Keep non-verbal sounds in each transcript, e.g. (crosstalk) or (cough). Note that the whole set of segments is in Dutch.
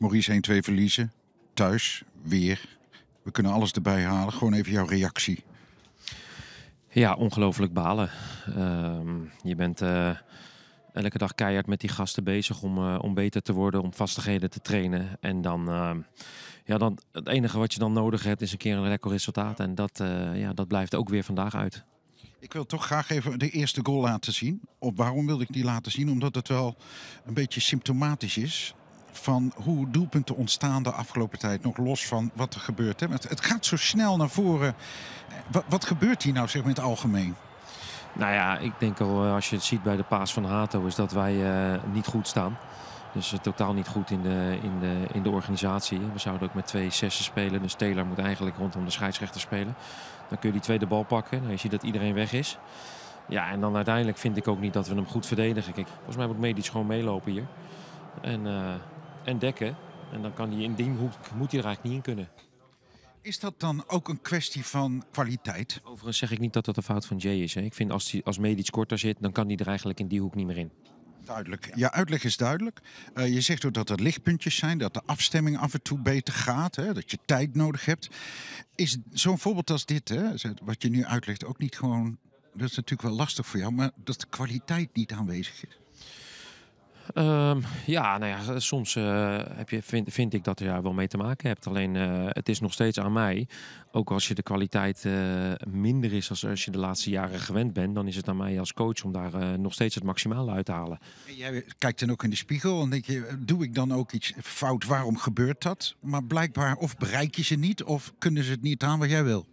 Maurice 1-2 verliezen. Thuis, weer. We kunnen alles erbij halen. Gewoon even jouw reactie. Ja, ongelooflijk balen. Ehm, je bent eh, elke dag keihard met die gasten bezig om, eh, om beter te worden, om vastigheden te trainen. En dan, ehm, ja, dan het enige wat je dan nodig hebt is een keer een recordresultaat resultaat. En dat, eh, ja, dat blijft ook weer vandaag uit. Ik wil toch graag even de eerste goal laten zien. Of waarom wilde ik die laten zien? Omdat het wel een beetje symptomatisch is van hoe doelpunten ontstaan de afgelopen tijd. Nog los van wat er gebeurt. Hè? Het, gaat zo snel naar voren. Eh, wat, wat gebeurt hier nou zeg, in het algemeen? Nou ja, ik denk al eh, als je het ziet bij de paas van Hato is dat wij eh, niet goed staan. Dus totaal niet goed in de, in, de, in de organisatie. We zouden ook met twee zessen spelen. Dus Taylor moet eigenlijk rondom de scheidsrechter spelen. Dan kun je die tweede bal pakken. Nou, je ziet dat iedereen weg is. Ja, en dan uiteindelijk vind ik ook niet dat we hem goed verdedigen. Kijk, volgens mij moet medisch gewoon meelopen hier. En en dekken. En dan kan hij in die hoek, moet hij er eigenlijk niet in kunnen. Is dat dan ook een kwestie van kwaliteit? Overigens zeg ik niet dat dat een fout van Jay is. Ik vind als, die, als Medic korter zit, dan kan hij er eigenlijk in die hoek niet meer in. Duidelijk. Ja. Je uitleg is duidelijk. Eh, je zegt ook dat er lichtpuntjes zijn, dat de afstemming af en toe beter gaat, hè, dat je tijd nodig hebt. Is zo'n voorbeeld als dit, hè, wat je nu uitlegt, ook niet gewoon. Dat is natuurlijk wel lastig voor jou, maar dat de kwaliteit niet aanwezig is. Ehm, ja, nou ja, soms eh, heb je, vind, vind ik dat je daar wel mee te maken hebt. Alleen eh, het is nog steeds aan mij. Ook als je de kwaliteit eh, minder is als, als je de laatste jaren gewend bent, dan is het aan mij als coach om daar nog steeds het maximale uit te halen. Jij kijkt dan ook in de spiegel en denk je, doe ik dan ook iets fout? Waarom gebeurt dat? Maar blijkbaar of bereik je ze niet of kunnen ze het niet aan wat jij wil.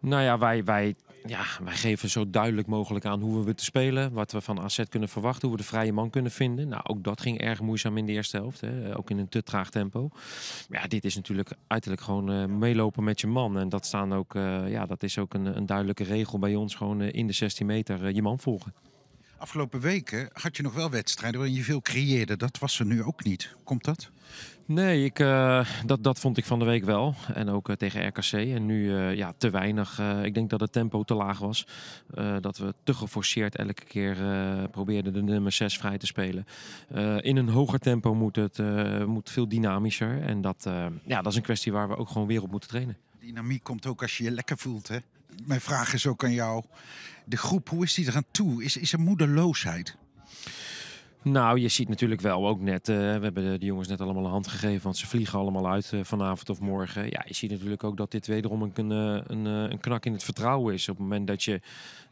Nou ja, wij, wij ja, wij geven zo duidelijk mogelijk aan hoe we te spelen. Wat we van asset kunnen verwachten. Hoe we de vrije man kunnen vinden. Nou, ook dat ging erg moeizaam in de eerste helft. Hè. Ook in een te traag tempo. Maar ja, dit is natuurlijk uiterlijk gewoon eh, meelopen met je man. En dat, staan ook, eh, ja, dat is ook een, een duidelijke regel bij ons. Gewoon eh, in de 16 meter je man volgen. Afgelopen weken had je nog wel wedstrijden waarin je veel creëerde. Dat was er nu ook niet. Komt dat? Nee, ik, eh, dat, dat vond ik van de week wel. En ook eh, tegen RKC. En nu eh, ja, te weinig. ik denk dat het tempo te laag was. dat we te geforceerd elke keer probeerden de nummer 6 vrij te spelen. in een hoger tempo moet het moet veel dynamischer. En dat, ja, dat is een kwestie waar we ook gewoon weer op moeten trainen. Dynamiek komt ook als je je lekker voelt, hè? mijn vraag is ook aan jou. De groep, hoe is die eraan toe? Is, is er moedeloosheid? Nou, je ziet natuurlijk wel ook net, eh, we hebben de jongens net allemaal een hand gegeven, want ze vliegen allemaal uit eh, vanavond of morgen. Ja, je ziet natuurlijk ook dat dit wederom een, een, eh, een knak in het vertrouwen is. Op het moment dat je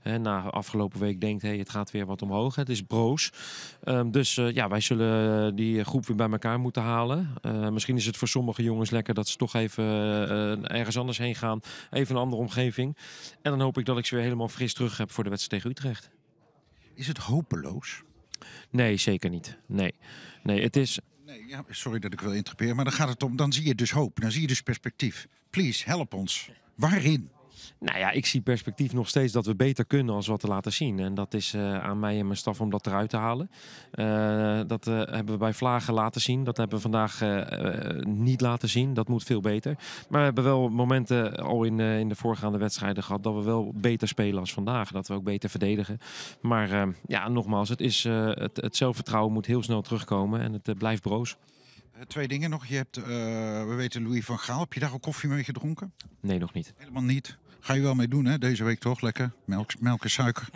uh, na afgelopen week denkt, hey, het gaat weer wat omhoog, het is broos. Ehm, dus ja, wij zullen die groep weer bij elkaar moeten halen. misschien is het voor sommige jongens lekker dat ze toch even ergens anders heen gaan, even een andere omgeving. En dan hoop ik dat ik ze weer helemaal fris terug heb voor de wedstrijd tegen Utrecht. Is het hopeloos? Nee, zeker niet. Nee, nee het is. Nee, ja, sorry dat ik wil interpreteren, maar dan gaat het om. Dan zie je dus hoop, dan zie je dus perspectief. Please, help ons. Waarin? Nou ja, ik zie perspectief nog steeds dat we beter kunnen als wat te laten zien. En dat is eh, aan mij en mijn staf om dat eruit te halen. Eh, dat eh, hebben we bij Vlagen laten zien. Dat hebben we vandaag niet laten zien. Dat moet veel beter. Maar we hebben wel momenten al in, in de voorgaande wedstrijden gehad dat we wel beter spelen als vandaag. Dat we ook beter verdedigen. Maar ja, nogmaals, het, is, het, zelfvertrouwen moet heel snel terugkomen en het blijft broos. Twee dingen nog. Je hebt, we weten Louis van Gaal. Heb je daar ook koffie mee gedronken? Nee, nog niet. Helemaal niet. Ga je wel mee doen, hè? Deze week toch? Lekker. Melk, melk en suiker. (laughs)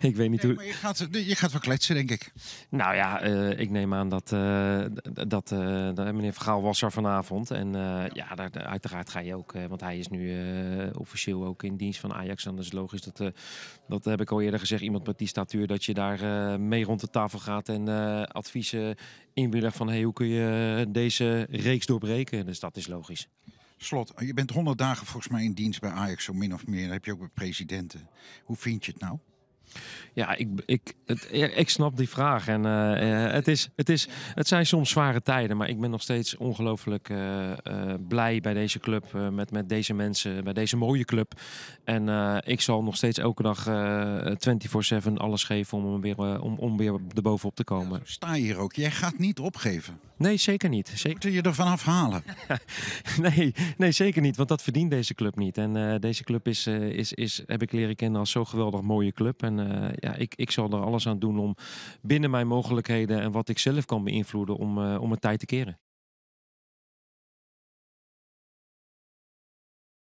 ik weet niet hoe... Maar je gaat, je gaat wel kletsen, denk ik. Nou ja, eh, ik neem aan dat, uh, dat uh, meneer Vergaal was er vanavond. En ja, ja daar, uiteraard ga je ook. want hij is nu officieel ook in dienst van Ajax. En dat is logisch. Dat, dat heb ik al eerder gezegd. Iemand met die statuur, dat je daar mee rond de tafel gaat. En adviezen inwilligt van hey, hoe kun je deze reeks doorbreken. Dus dat is logisch. Slot, je bent 100 dagen volgens mij in dienst bij Ajax, zo min of meer. Dat heb je ook bij presidenten. Hoe vind je het nou? Ja, ik, ik, het, ik snap die vraag. En eh, eh, het, is, het, is, het zijn soms zware tijden, maar ik ben nog steeds ongelooflijk eh, blij bij deze club, met, met deze mensen, bij deze mooie club. En ik zal nog steeds elke dag 24-7 alles geven om weer, om, om weer erbovenop te komen. sta je hier ook. Jij gaat niet opgeven. Nee, zeker niet. Zeker... Moeten je ervan afhalen? (laughs) nee, nee, zeker niet, want dat verdient deze club niet. En deze club is, is, is, heb ik leren kennen als zo'n geweldig mooie club. En eh, ja, ik, ik zal er alles aan doen om binnen mijn mogelijkheden en wat ik zelf kan beïnvloeden om, eh, om het tijd te keren.